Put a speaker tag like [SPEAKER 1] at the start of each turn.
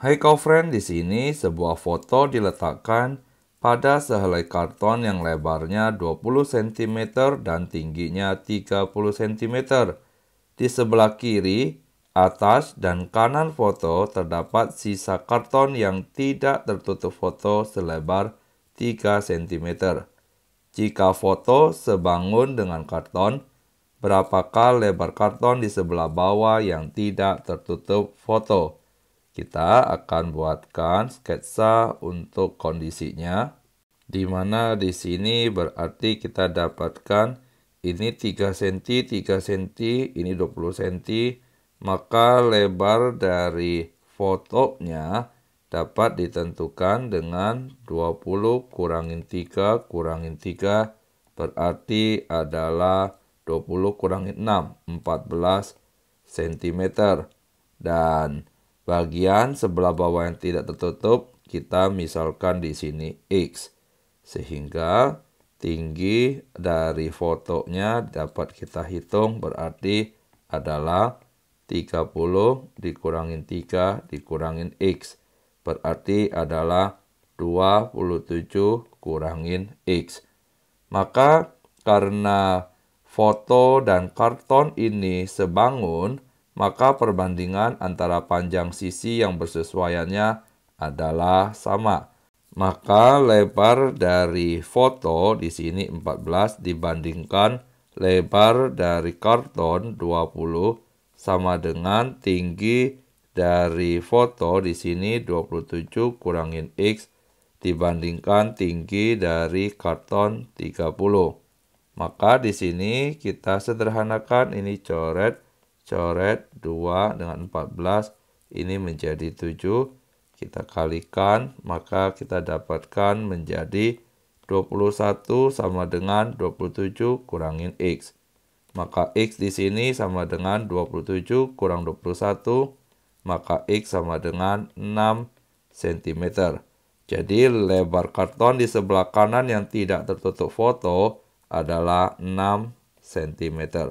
[SPEAKER 1] Hai kau friend, di sini sebuah foto diletakkan pada sehelai karton yang lebarnya 20 cm dan tingginya 30 cm. Di sebelah kiri, atas dan kanan foto terdapat sisa karton yang tidak tertutup foto selebar 3 cm. Jika foto sebangun dengan karton, berapakah lebar karton di sebelah bawah yang tidak tertutup foto? Kita akan buatkan sketsa untuk kondisinya, di mana di sini berarti kita dapatkan ini 3 cm, 3 cm, ini 20 cm, maka lebar dari fotonya dapat ditentukan dengan 20 kurangin 3 kurangin 3 berarti adalah 20 kurangin 6, 14 cm. Dan Bagian sebelah bawah yang tidak tertutup kita misalkan di sini X. Sehingga tinggi dari fotonya dapat kita hitung berarti adalah 30 dikurangin 3 dikurangin X. Berarti adalah 27 kurangin X. Maka karena foto dan karton ini sebangun, maka perbandingan antara panjang sisi yang bersesuaiannya adalah sama. Maka lebar dari foto di sini 14 dibandingkan lebar dari karton 20 sama dengan tinggi dari foto di sini 27 kurangin X dibandingkan tinggi dari karton 30. Maka di sini kita sederhanakan ini coret coret 2 dengan 14 ini menjadi 7 kita kalikan maka kita dapatkan menjadi 21 sama dengan 27 kurangin X maka X di sini sama dengan 27 kurang 21 maka X sama dengan 6 cm jadi lebar karton di sebelah kanan yang tidak tertutup foto adalah 6 cm.